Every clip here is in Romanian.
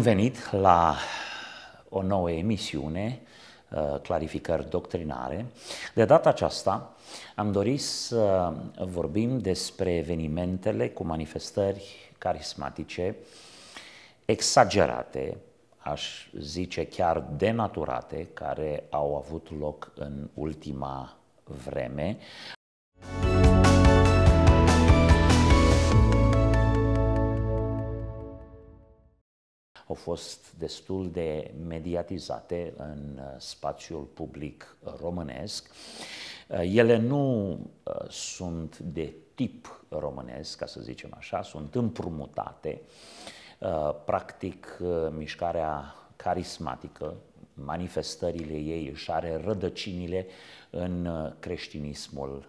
Bun venit la o nouă emisiune, uh, clarificări doctrinare. De data aceasta am dorit să vorbim despre evenimentele cu manifestări carismatice exagerate, aș zice chiar denaturate, care au avut loc în ultima vreme. au fost destul de mediatizate în uh, spațiul public românesc. Uh, ele nu uh, sunt de tip românesc, ca să zicem așa, sunt împrumutate. Practic, mișcarea carismatică, manifestările ei își are rădăcinile în creștinismul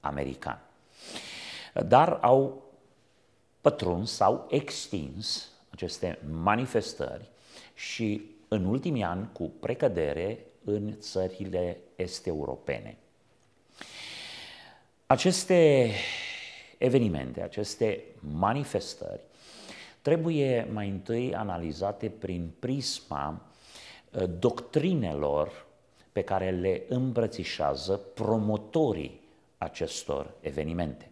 american. Dar au pătruns, s-au extins aceste manifestări și în ultimii ani cu precădere în țările este europene Aceste evenimente, aceste manifestări trebuie mai întâi analizate prin prisma uh, doctrinelor pe care le îmbrățișează promotorii acestor evenimente.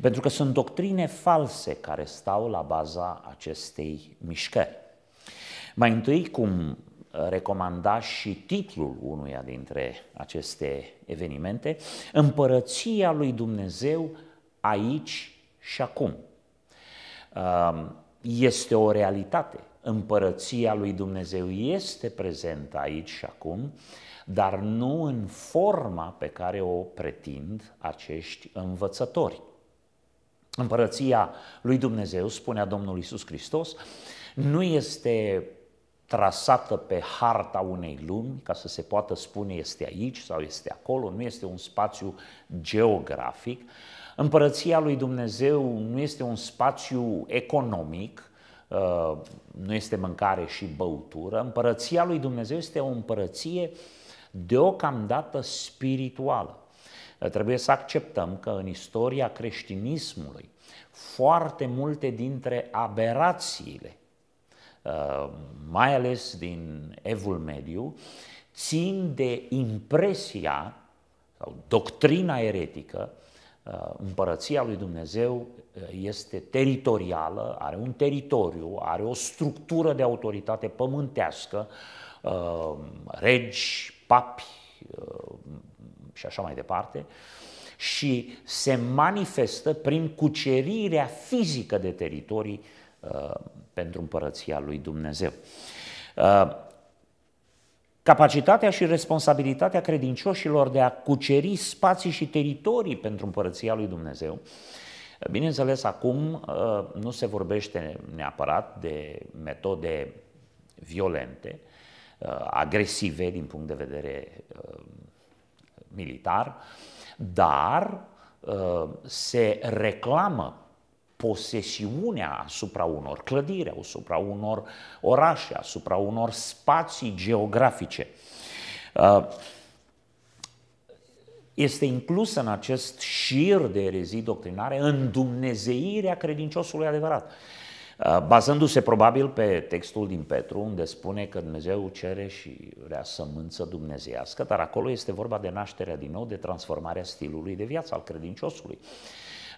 Pentru că sunt doctrine false care stau la baza acestei mișcări. Mai întâi, cum recomanda și titlul unuia dintre aceste evenimente, Împărăția lui Dumnezeu aici și acum. Um, este o realitate. Împărăția lui Dumnezeu este prezentă aici și acum, dar nu în forma pe care o pretind acești învățători. Împărăția lui Dumnezeu, spunea Domnul Isus Hristos, nu este trasată pe harta unei lumi, ca să se poată spune este aici sau este acolo, nu este un spațiu geografic. Împărăția lui Dumnezeu nu este un spațiu economic, uh, nu este mâncare și băutură. Împărăția lui Dumnezeu este o împărăție deocamdată spirituală. Trebuie să acceptăm că în istoria creștinismului foarte multe dintre aberațiile, uh, mai ales din Evul Mediu, țin de impresia sau doctrina eretică uh, împărăția lui Dumnezeu uh, este teritorială, are un teritoriu, are o structură de autoritate pământească, regi, papi, și așa mai departe, și se manifestă prin cucerirea fizică de teritorii uh, pentru împărăția lui Dumnezeu. Uh, capacitatea și responsabilitatea credincioșilor de a cuceri spații și teritorii pentru împărăția lui Dumnezeu. Bineînțeles, acum uh, nu se vorbește neapărat de metode violente, uh, agresive din punct de vedere uh, militar, dar uh, se reclamă posesiunea asupra unor clădiri, asupra unor orașe, asupra unor spații geografice. Uh, este inclusă în acest șir de erezii doctrinare dumnezeirea credinciosului adevărat. Uh, bazându-se probabil pe textul din Petru, unde spune că Dumnezeu cere și vrea sămânță dumnezeiască, dar acolo este vorba de nașterea din nou, de transformarea stilului de viață al credinciosului.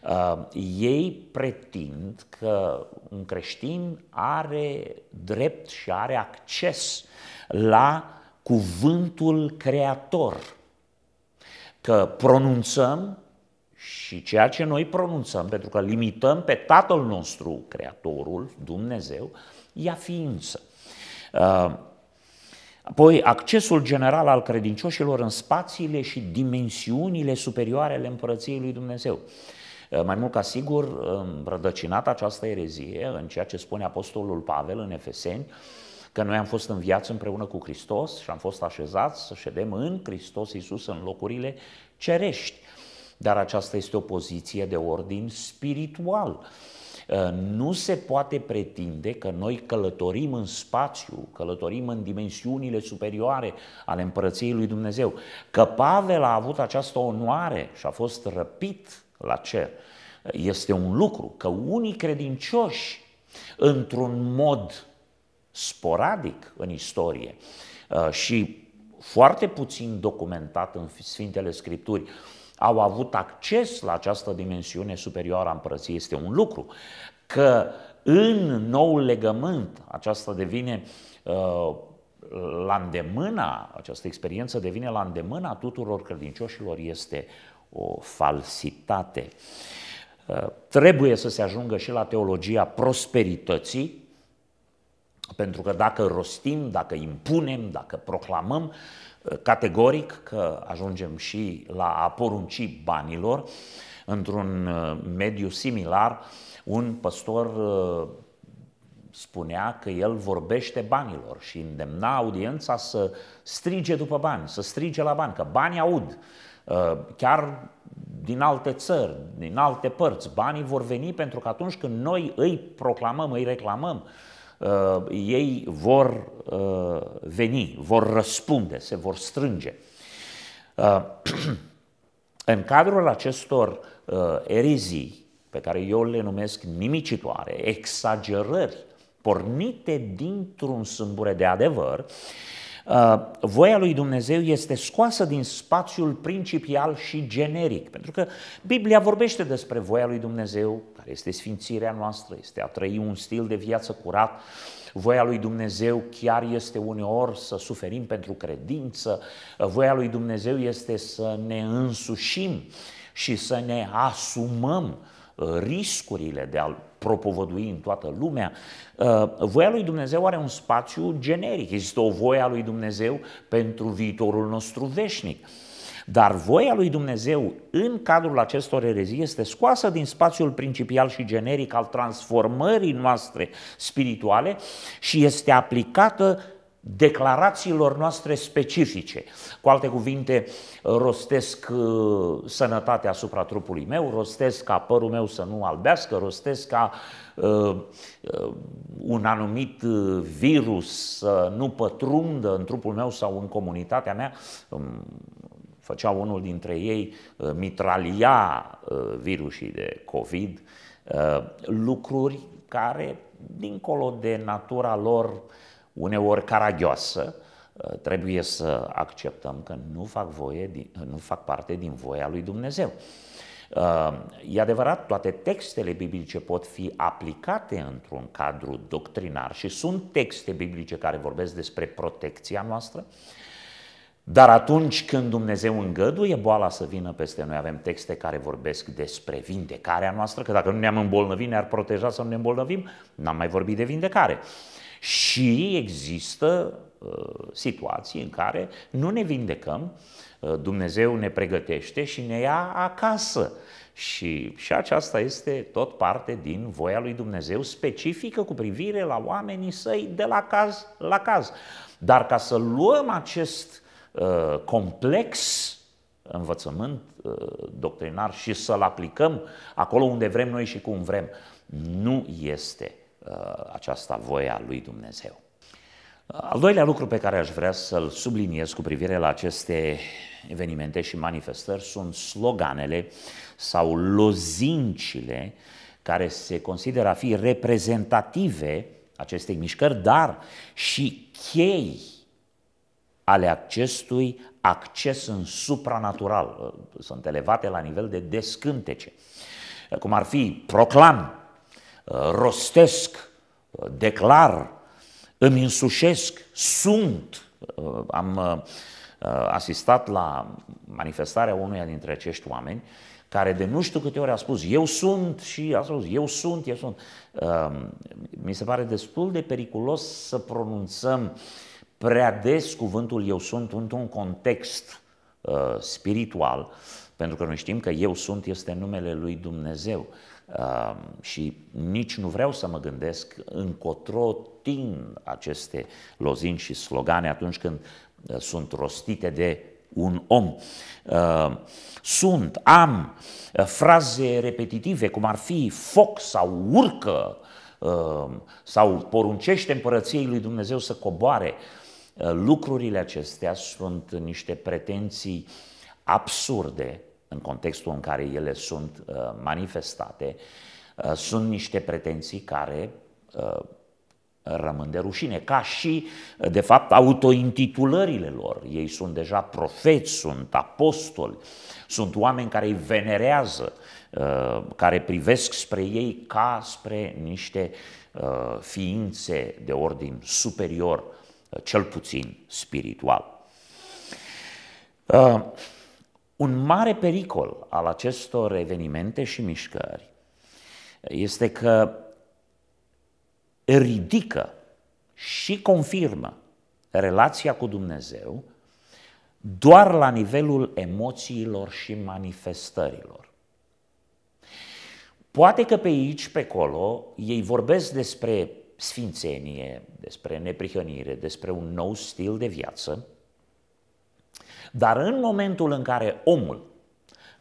Uh, ei pretind că un creștin are drept și are acces la cuvântul creator, că pronunțăm și ceea ce noi pronunțăm, pentru că limităm pe Tatăl nostru, Creatorul, Dumnezeu, ia ființă. Uh, apoi, accesul general al credincioșilor în spațiile și dimensiunile superioare ale împărăției lui Dumnezeu. Uh, mai mult ca sigur, um, rădăcinat această erezie în ceea ce spune Apostolul Pavel în Efeseni, că noi am fost în viață împreună cu Hristos și am fost așezați să ședem în Hristos Iisus în locurile cerești dar aceasta este o poziție de ordin spiritual. Uh, nu se poate pretinde că noi călătorim în spațiu, călătorim în dimensiunile superioare ale împărăției lui Dumnezeu. Că Pavel a avut această onoare și a fost răpit la cer uh, este un lucru, că unii credincioși, într-un mod sporadic în istorie uh, și foarte puțin documentat în Sfintele Scripturi, au avut acces la această dimensiune superioară a împărăției este un lucru. Că în noul legământ aceasta devine uh, la îndemâna, această experiență devine la îndemâna tuturor credincioșilor este o falsitate. Uh, trebuie să se ajungă și la teologia prosperității, pentru că dacă rostim, dacă impunem, dacă proclamăm, categoric că ajungem și la a porunci banilor într-un uh, mediu similar. Un păstor uh, spunea că el vorbește banilor și îndemna audiența să strige după bani, să strige la bani, că banii aud. Uh, chiar din alte țări, din alte părți, banii vor veni pentru că atunci când noi îi proclamăm, îi reclamăm, uh, ei vor uh, veni, vor răspunde, se vor strânge. Uh, în cadrul acestor uh, erezii, pe care eu le numesc nimicitoare, exagerări pornite dintr-un sâmbure de adevăr, uh, voia lui Dumnezeu este scoasă din spațiul principial și generic, pentru că Biblia vorbește despre voia lui Dumnezeu care este sfințirea noastră, este a trăi un stil de viață curat. Voia lui Dumnezeu chiar este uneori să suferim pentru credință, voia lui Dumnezeu este să ne însușim și să ne asumăm uh, riscurile de a propovădui în toată lumea. Uh, voia lui Dumnezeu are un spațiu generic, există o voie a lui Dumnezeu pentru viitorul nostru veșnic. Dar voia lui Dumnezeu în cadrul acestor erezii este scoasă din spațiul principial și generic al transformării noastre spirituale și este aplicată declarațiilor noastre specifice. Cu alte cuvinte, rostesc uh, sănătatea asupra trupului meu, rostesc ca părul meu să nu albească, rostesc ca uh, uh, un anumit uh, virus să nu pătrundă în trupul meu sau în comunitatea mea. Um, făcea unul dintre ei, uh, mitralia uh, virusii de COVID, uh, lucruri care, dincolo de natura lor uneori caragioasă, trebuie să acceptăm că nu fac, voie, nu fac parte din voia lui Dumnezeu. E adevărat, toate textele biblice pot fi aplicate într-un cadru doctrinar și sunt texte biblice care vorbesc despre protecția noastră, dar atunci când Dumnezeu îngăduie boala să vină peste noi, avem texte care vorbesc despre vindecarea noastră, că dacă nu ne-am îmbolnăvit, ne-ar proteja să nu ne îmbolnăvim, n-am mai vorbit de vindecare. Și există uh, situații în care nu ne vindecăm, uh, Dumnezeu ne pregătește și ne ia acasă. Și, și aceasta este tot parte din voia lui Dumnezeu specifică cu privire la oamenii săi de la caz la caz. Dar ca să luăm acest uh, Uh, complex învățământ uh, doctrinar și să-l aplicăm acolo unde vrem noi și cum vrem. Nu este uh, aceasta voia lui Dumnezeu. Al doilea lucru pe care aș vrea să-l subliniez cu privire la aceste evenimente și manifestări sunt sloganele sau lozincile care se consideră a fi reprezentative acestei mișcări, dar și chei ale acestui acces în supranatural. Uh, sunt elevate la nivel de descântece. Cum ar fi proclam, uh, rostesc, uh, declar, îmi însușesc, sunt. Am asistat la manifestarea unuia dintre acești oameni care de nu știu câte ori a spus eu sunt și a spus eu sunt, eu sunt. Mi se pare destul de periculos să pronunțăm Prea des cuvântul eu sunt într-un context uh, spiritual, pentru că noi știm că eu sunt este numele lui Dumnezeu. Uh, și nici nu vreau să mă gândesc încotro tin aceste lozini și slogane atunci când uh, sunt rostite de un om. Uh, sunt, am, uh, fraze repetitive, cum ar fi foc sau urcă, uh, sau poruncește împărăției lui Dumnezeu să coboare. Uh, lucrurile acestea sunt niște pretenții absurde în contextul în care ele sunt uh, manifestate, uh, sunt niște pretenții care rămân de rușine, ca și, de fapt, autointitulările lor. Ei sunt deja profeți, sunt apostoli, sunt oameni care îi venerează, care privesc spre ei ca spre niște ființe de ordin superior cel puțin spiritual. Uh, un mare pericol al acestor evenimente și mișcări este că ridică și confirmă relația cu Dumnezeu doar la nivelul emoțiilor și manifestărilor. Poate că pe aici, pe acolo, ei vorbesc despre sfințenie, despre neprihănire, despre un nou stil de viață, dar în momentul în care omul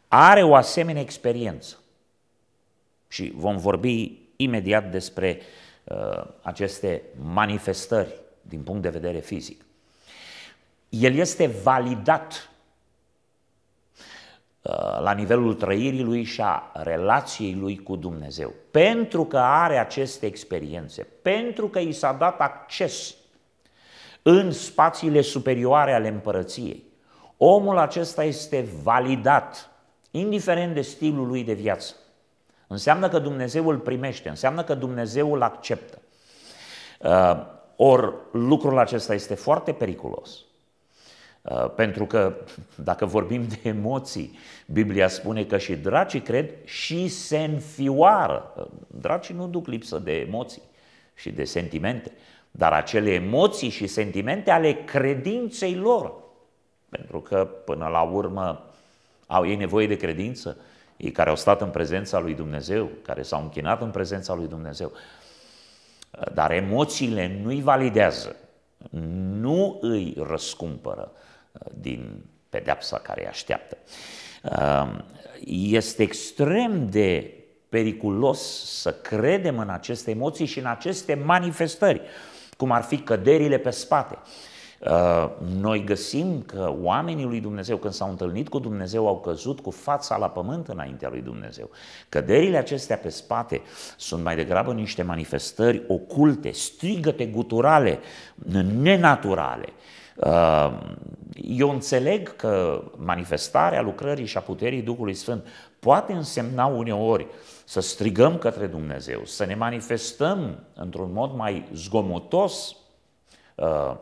are o asemenea experiență, și vom vorbi imediat despre uh, aceste manifestări din punct de vedere fizic, el este validat Uh, la nivelul trăirii lui și a relației lui cu Dumnezeu. Pentru că are aceste experiențe, pentru că i s-a dat acces în spațiile superioare ale împărăției, omul acesta este validat, indiferent de stilul lui de viață. Înseamnă că Dumnezeu îl primește, înseamnă că Dumnezeu îl acceptă. Uh, or, lucrul acesta este foarte periculos. Uh, pentru că, dacă vorbim de emoții, Biblia spune că și dracii cred și se înfioară. Uh, dracii nu duc lipsă de emoții și de sentimente, dar acele emoții și sentimente ale credinței lor. Pentru că, până la urmă, au ei nevoie de credință, ei care au stat în prezența lui Dumnezeu, care s-au închinat în prezența lui Dumnezeu. Uh, dar emoțiile nu-i validează, nu îi răscumpără uh, din pedepsa care îi așteaptă. Uh, este extrem de periculos să credem în aceste emoții și în aceste manifestări, cum ar fi căderile pe spate, Uh, noi găsim că oamenii lui Dumnezeu, când s-au întâlnit cu Dumnezeu, au căzut cu fața la pământ înaintea lui Dumnezeu. Căderile acestea pe spate sunt mai degrabă niște manifestări oculte, strigăte guturale, nenaturale. Uh, eu înțeleg că manifestarea lucrării și a puterii Duhului Sfânt poate însemna uneori să strigăm către Dumnezeu, să ne manifestăm într-un mod mai zgomotos uh,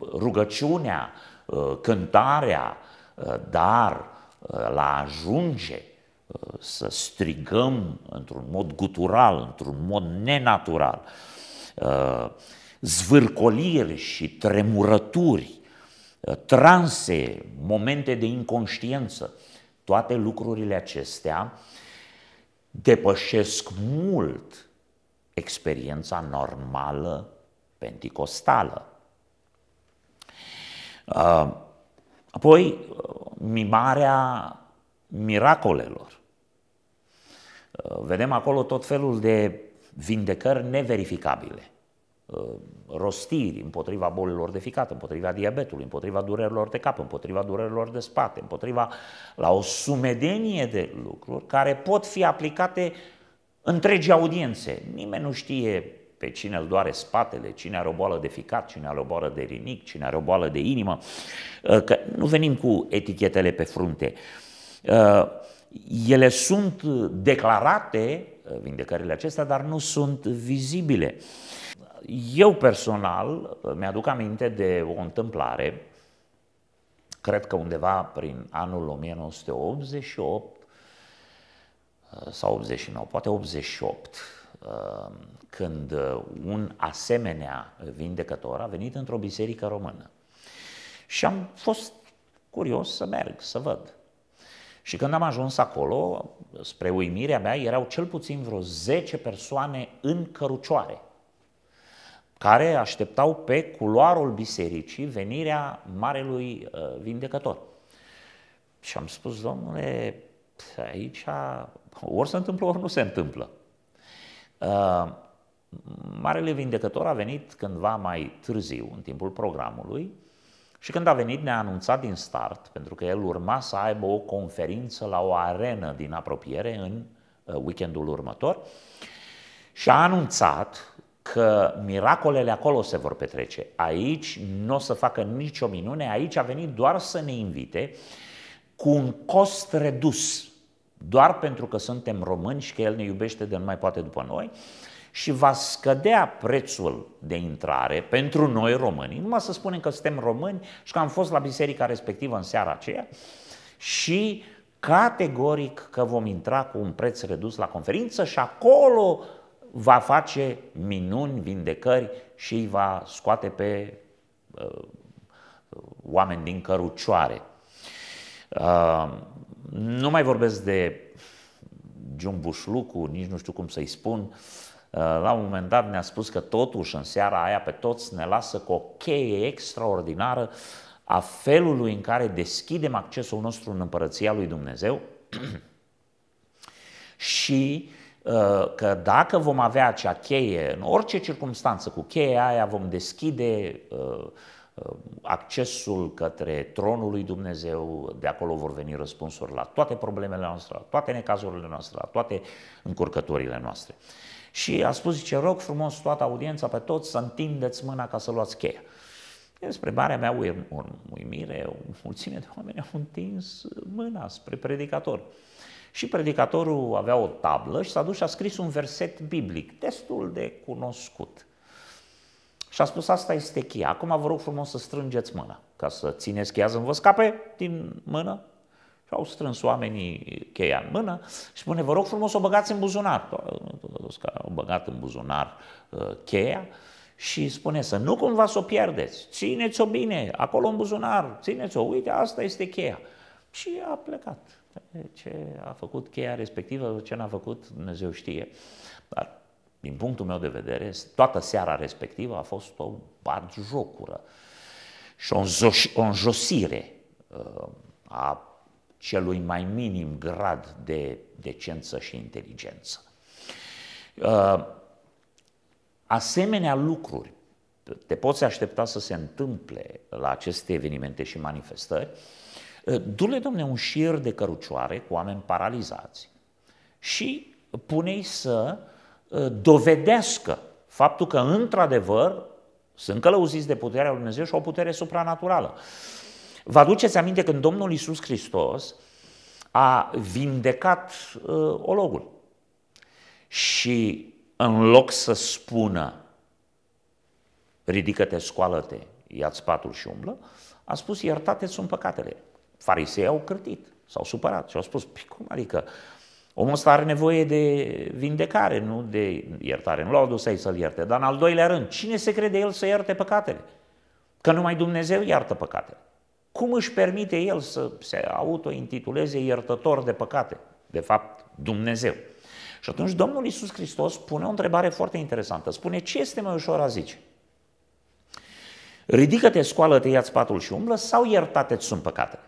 rugăciunea, uh, cântarea, uh, dar uh, la ajunge să strigăm într-un mod gutural, într-un mod nenatural, zvârcoliri și tremurături, transe, momente de inconștiență, toate lucrurile acestea depășesc mult experiența normală penticostală. Uh, apoi, uh, mimarea miracolelor. Uh, vedem acolo tot felul de vindecări neverificabile, rostiri împotriva bolilor de ficat, împotriva diabetului, împotriva durerilor de cap, împotriva durerilor de spate, împotriva la o sumedenie de lucruri care pot fi aplicate întregi audiențe. Nimeni nu știe pe cine îl doare spatele, cine are o boală de ficat, cine are o boală de rinic, cine are o boală de inimă, uh, că nu venim cu etichetele pe frunte. Uh, ele sunt declarate, uh, vindecările acestea, dar nu sunt vizibile. Eu personal mi-aduc aminte de o întâmplare, cred că undeva prin anul 1988 sau 89, poate 88, Ehm, când uh, un asemenea vindecător a venit într-o biserică română. Și am fost curios să merg, să văd. Și când am ajuns acolo, spre uimirea mea, erau cel puțin vreo 10 persoane în cărucioare, care așteptau pe culoarul bisericii venirea marelui uh, vindecător. Și am spus, domnule, aici ori se întâmplă, ori nu se întâmplă. Uh, marele Vindecător a venit cândva mai târziu, în timpul programului, și când a venit ne-a anunțat din start, pentru că el urma să aibă o conferință la o arenă din apropiere în uh, weekendul următor, și a anunțat că miracolele acolo se vor petrece. Aici nu o să facă nicio minune, aici a venit doar să ne invite cu un cost redus doar pentru că suntem români și că El ne iubește de nu mai poate după noi și va scădea prețul de intrare pentru noi români. Numai să spunem că suntem români și că am fost la biserica respectivă în seara aceea și categoric că vom intra cu un preț redus la conferință și acolo va face minuni, vindecări și îi va scoate pe uh, uh oameni din cărucioare. Uh, nu mai vorbesc de Giumbușlucu, nici nu știu cum să-i spun. Uh, la un moment dat ne-a spus că totuși în seara aia pe toți ne lasă cu o cheie extraordinară a felului în care deschidem accesul nostru în împărăția lui Dumnezeu și uh, că dacă vom avea acea cheie, în orice circunstanță, cu cheia aia vom deschide uh, Ă, accesul către tronul lui Dumnezeu, de acolo vor veni răspunsuri la toate problemele noastre, la toate necazurile noastre, la toate încurcătorile noastre. Și a spus, zice, rog frumos toată audiența pe toți să întindeți mâna ca să luați cheia. Spre marea mea uimire, o mulțime de oameni au întins mâna spre predicator. Și predicatorul avea o tablă și s-a dus și a scris un verset biblic, destul de cunoscut. Și a spus, asta este cheia. Acum vă rog frumos să strângeți mâna, ca să țineți cheia să vă scape din mână. Și au strâns oamenii cheia în mână și spune, vă rog frumos, o băgați în buzunar. Au băgat în buzunar uh, cheia și spune să nu cumva să o pierdeți, țineți-o bine, acolo în buzunar, țineți-o, uite, asta este cheia. Și a plecat. Ce a făcut cheia respectivă, ce n-a făcut, Dumnezeu știe. Dar din punctul meu de vedere, toată seara respectivă a fost o jocură și o, înzoș, o înjosire uh, a celui mai minim grad de decență și inteligență. Uh, asemenea lucruri te poți aștepta să se întâmple la aceste evenimente și manifestări, uh, du-le, domne, un șir de cărucioare cu oameni paralizați și punei să Uh, dovedească faptul că, într-adevăr, sunt călăuziți de puterea lui Dumnezeu și o putere supranaturală. Vă aduceți aminte când Domnul Iisus Hristos a vindecat uh, ologul și în loc să spună ridică-te, scoală-te, ia-ți patul și umblă, a spus iertate sunt păcatele. Farisei au cârtit, s-au supărat și au spus, păi cum adică Omul ăsta are nevoie de vindecare, nu de iertare. Nu l-au dus ei să-l ierte. Dar în al doilea rând, cine se crede el să ierte păcatele? Că numai Dumnezeu iartă păcatele. Cum își permite el să se autointituleze iertător de păcate? De fapt, Dumnezeu. Și atunci Domnul Isus Hristos pune o întrebare foarte interesantă. Spune, ce este mai ușor a zice? Ridică-te, scoală-te, ia-ți patul și umblă sau iertate-ți sunt păcatele?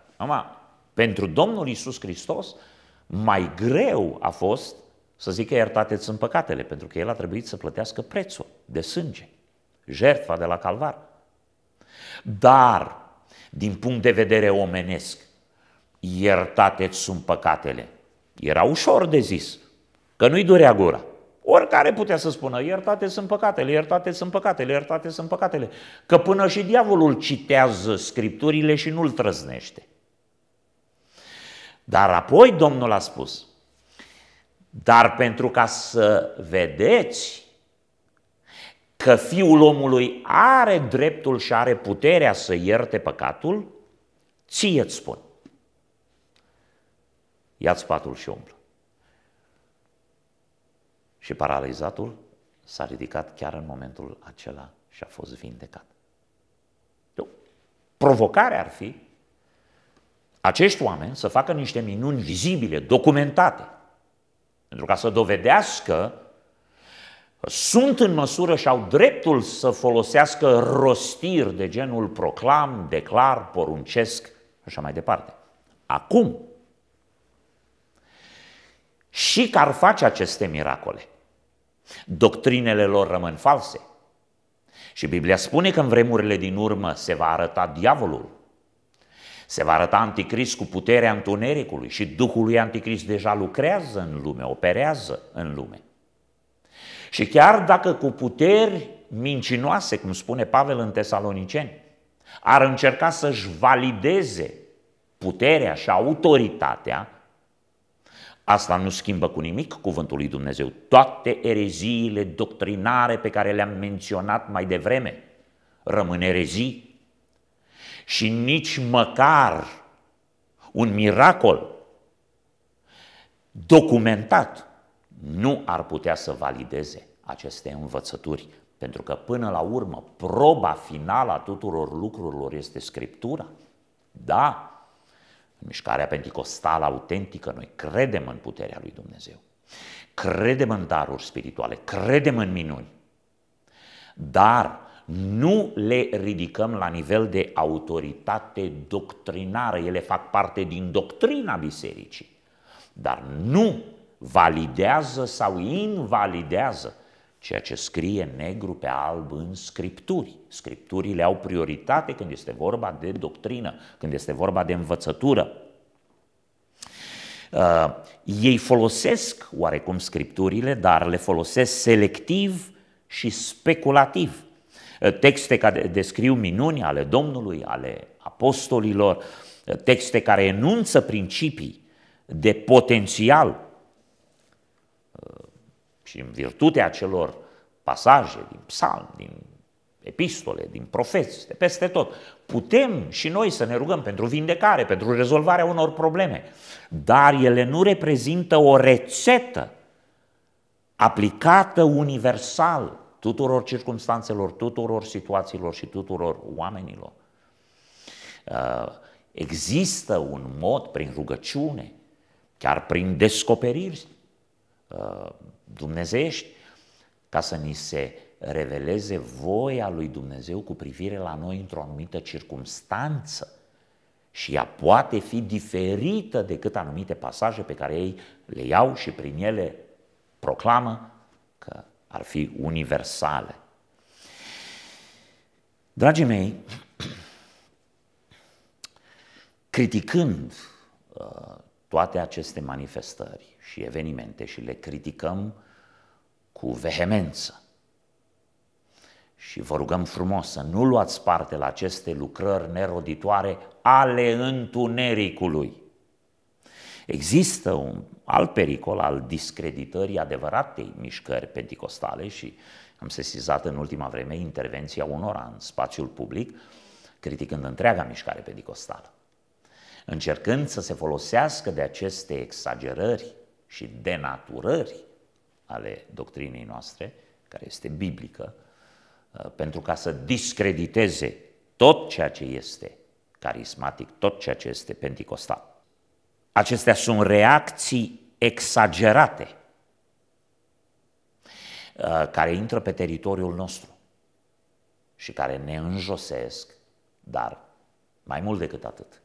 pentru Domnul Isus Hristos, mai greu a fost să zică iertate-ți în păcatele, pentru că el a trebuit să plătească prețul de sânge, jertfa de la calvar. Dar, din punct de vedere omenesc, iertate-ți sunt păcatele. Era ușor de zis, că nu-i durea gura. Oricare putea să spună, iertate sunt păcatele, iertate sunt păcatele, iertate sunt păcatele. Că până și diavolul citează scripturile și nu-l trăznește. Dar apoi Domnul a spus, dar pentru ca să vedeți că fiul omului are dreptul și are puterea să ierte păcatul, ție îți spun. Ia-ți patul și umblă. Și paralizatul s-a ridicat chiar în momentul acela și a fost vindecat. Provocarea ar fi acești oameni să facă niște minuni vizibile, documentate, pentru ca să dovedească că sunt în măsură și au dreptul să folosească rostiri de genul proclam, declar, poruncesc așa mai departe. Acum, și că ar face aceste miracole, doctrinele lor rămân false. Și Biblia spune că în vremurile din urmă se va arăta diavolul se va arăta anticrist cu puterea întunericului și Duhul lui anticrist deja lucrează în lume, operează în lume. Și chiar dacă cu puteri mincinoase, cum spune Pavel în Tesaloniceni, ar încerca să-și valideze puterea și autoritatea, asta nu schimbă cu nimic cuvântul lui Dumnezeu. Toate ereziile doctrinare pe care le-am menționat mai devreme rămân erezii și nici măcar un miracol documentat nu ar putea să valideze aceste învățături, pentru că până la urmă proba finală a tuturor lucrurilor este Scriptura. Da, în mișcarea penticostală autentică noi credem în puterea lui Dumnezeu, credem în daruri spirituale, credem în minuni, dar nu le ridicăm la nivel de autoritate doctrinară. Ele fac parte din doctrina bisericii, dar nu validează sau invalidează ceea ce scrie negru pe alb în scripturi. Scripturile au prioritate când este vorba de doctrină, când este vorba de învățătură. Uh, ei folosesc oarecum scripturile, dar le folosesc selectiv și speculativ. Eh, texte care descriu minuni ale Domnului, ale apostolilor, eh, texte care enunță principii de potențial eh, și în virtutea celor pasaje din psalm, din epistole, din profeți, de peste tot, putem și noi să ne rugăm pentru vindecare, pentru rezolvarea unor probleme, dar ele nu reprezintă o rețetă aplicată universal tuturor circunstanțelor, tuturor situațiilor și tuturor oamenilor. Uh, există un mod prin rugăciune, chiar prin descoperiri uh, dumnezeiești, ca să ni se reveleze voia lui Dumnezeu cu privire la noi într-o anumită circunstanță. Și ea poate fi diferită decât anumite pasaje pe care ei le iau și prin ele proclamă că ar fi universale. Dragii mei, criticând uh, toate aceste manifestări și evenimente și le criticăm cu vehemență. Și vă rugăm frumos să nu luați parte la aceste lucrări neroditoare ale întunericului. Există un alt pericol al discreditării adevăratei mișcări penticostale și am sesizat în ultima vreme intervenția unora în spațiul public, criticând întreaga mișcare penticostală, încercând să se folosească de aceste exagerări și denaturări ale doctrinei noastre, care este biblică, uh, pentru ca să discrediteze tot ceea ce este carismatic, tot ceea ce este penticostal. Acestea sunt reacții exagerate uh, care intră pe teritoriul nostru și care ne înjosesc, dar mai mult decât atât,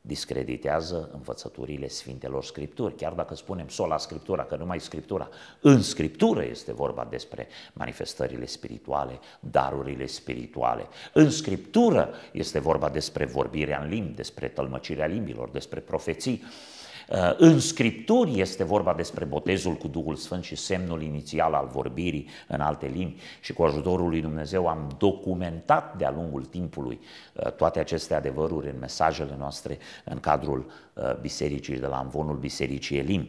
discreditează învățăturile Sfintelor Scripturi, chiar dacă spunem sola Scriptura, că numai Scriptura. În Scriptură este vorba despre manifestările spirituale, darurile spirituale. În Scriptură este vorba despre vorbirea în limbi, despre tălmăcirea limbilor, despre profeții. Uh, în Scripturi este vorba despre botezul cu Duhul Sfânt și semnul inițial al vorbirii în alte limbi și cu ajutorul lui Dumnezeu am documentat de-a lungul timpului uh, toate aceste adevăruri în mesajele noastre în cadrul uh, bisericii de la Amvonul Bisericii Elim.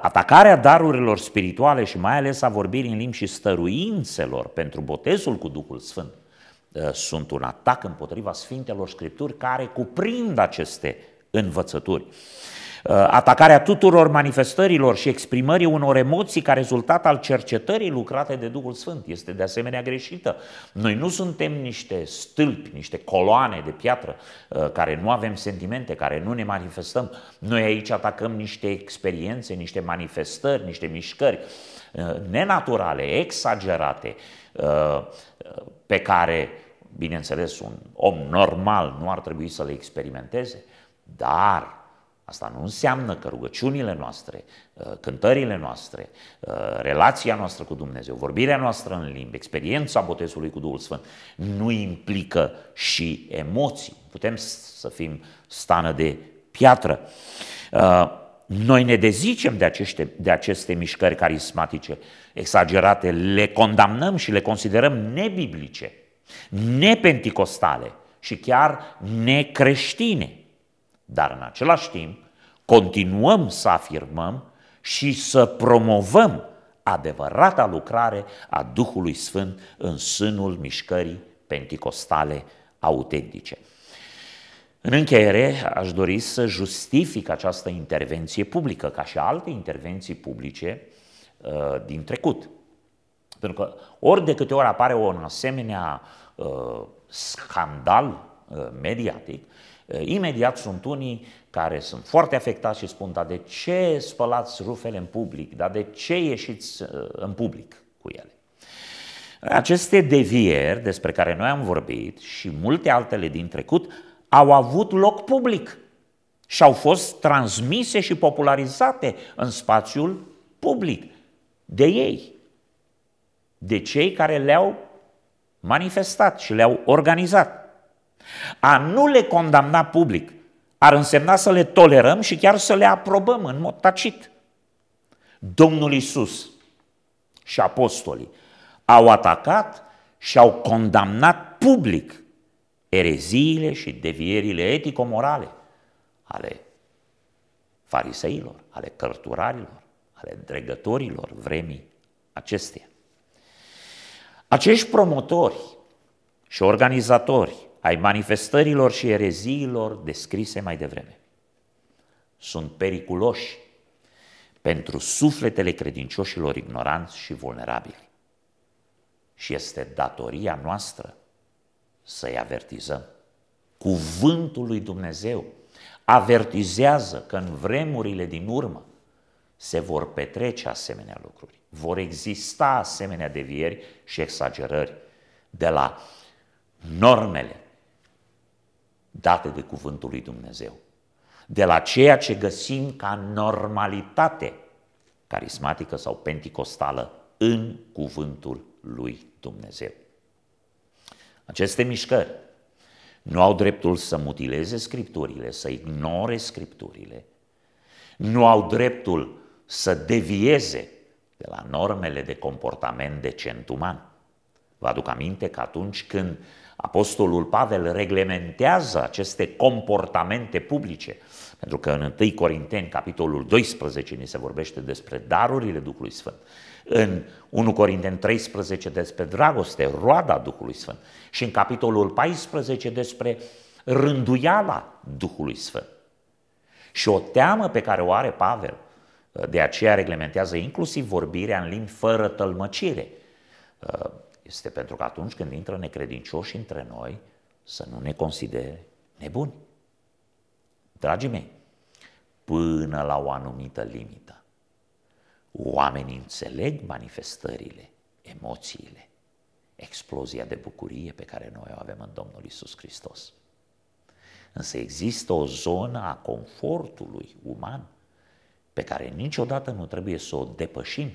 Atacarea darurilor spirituale și mai ales a vorbirii în limbi și stăruințelor pentru botezul cu Duhul Sfânt sunt un atac împotriva Sfintelor Scripturi care cuprind aceste învățături. Uh, atacarea tuturor manifestărilor și exprimării unor emoții ca rezultat al cercetării lucrate de Duhul Sfânt este de asemenea greșită. Noi nu suntem niște stâlpi, niște coloane de piatră uh, care nu avem sentimente, care nu ne manifestăm. Noi aici atacăm niște experiențe, niște manifestări, niște mișcări uh, nenaturale, exagerate, pe care, bineînțeles, un om normal nu ar trebui să le experimenteze. Dar Asta nu înseamnă că rugăciunile noastre, uh, cântările noastre, uh, relația noastră cu Dumnezeu, vorbirea noastră în limbi, experiența botezului cu Duhul Sfânt nu implică și emoții. Putem să fim stană de piatră. Uh, noi ne dezicem de aceste, de aceste mișcări carismatice exagerate, le condamnăm și le considerăm nebiblice, nepenticostale și chiar necreștine. Dar în același timp continuăm să afirmăm și să promovăm adevărata lucrare a Duhului Sfânt în sânul mișcării penticostale autentice. În încheiere, aș dori să justific această intervenție publică, ca și alte intervenții publice uh, din trecut. Pentru că ori de câte ori apare un asemenea uh, scandal uh, mediatic, Eh, imediat sunt unii care sunt foarte afectați și spun, dar de ce spălați rufele în public? Dar de ce ieșiți eh, în public cu ele? Aceste devieri despre care noi am vorbit și multe altele din trecut au avut loc public și au fost transmise și popularizate în spațiul public de ei, de cei care le-au manifestat și le-au organizat. A nu le condamna public ar însemna să le tolerăm și chiar să le aprobăm în mod tacit. Domnul Isus și apostolii au atacat și au condamnat public ereziile și devierile etico-morale ale fariseilor, ale cărturarilor, ale dregătorilor vremii acesteia. Acești promotori și organizatori ai manifestărilor și ereziilor descrise mai devreme. Sunt periculoși pentru sufletele credincioșilor ignoranți și vulnerabili. Și este datoria noastră să-i avertizăm. Cuvântul lui Dumnezeu avertizează că în vremurile din urmă se vor petrece asemenea lucruri, vor exista asemenea devieri și exagerări de la normele date de Cuvântul lui Dumnezeu. De la ceea ce găsim ca normalitate carismatică sau penticostală în Cuvântul lui Dumnezeu. Aceste mișcări nu au dreptul să mutileze scripturile, să ignore scripturile, nu au dreptul să devieze de la normele de comportament decent uman. Vă aduc aminte că atunci când Apostolul Pavel reglementează aceste comportamente publice, pentru că în 1 Corinteni, capitolul 12, ni se vorbește despre darurile Duhului Sfânt, în 1 Corinteni 13 despre dragoste, roada Duhului Sfânt și în capitolul 14 despre rânduiala Duhului Sfânt. Și o teamă pe care o are Pavel, de aceea reglementează inclusiv vorbirea în limbi fără tălmăcire este pentru că atunci când intră necredincioși între noi, să nu ne considere nebuni. Dragii mei, până la o anumită limită, oamenii înțeleg manifestările, emoțiile, explozia de bucurie pe care noi o avem în Domnul Isus Hristos. Însă există o zonă a confortului uman pe care niciodată nu trebuie să o depășim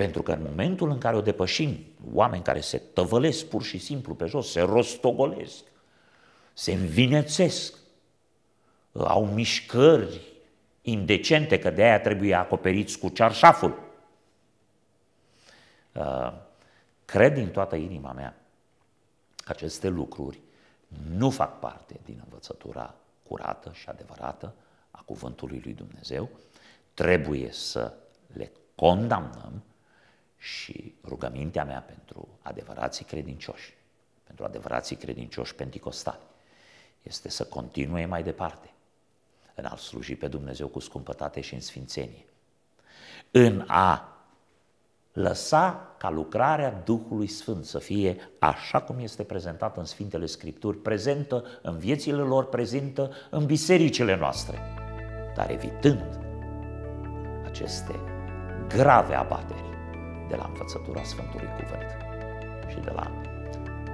pentru că în momentul în care o depășim, oameni care se tăvălesc pur și simplu pe jos, se rostogolesc, se învinețesc, au mișcări indecente, că de aia trebuie acoperiți cu cearșaful. Uh, cred din toată inima mea că aceste lucruri nu fac parte din învățătura curată și adevărată a cuvântului lui Dumnezeu. Trebuie să le condamnăm și rugămintea mea pentru adevărații credincioși, pentru adevărații credincioși penticostali, este să continue mai departe în a-L sluji pe Dumnezeu cu scumpătate și în sfințenie, în a lăsa ca lucrarea Duhului Sfânt să fie așa cum este prezentată în Sfintele Scripturi, prezentă în viețile lor, prezentă în bisericile noastre, dar evitând aceste grave abateri de la învățătura Sfântului Cuvânt și de la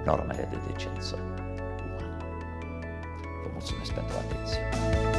normele de decență umană. Vă mulțumesc pentru atenție!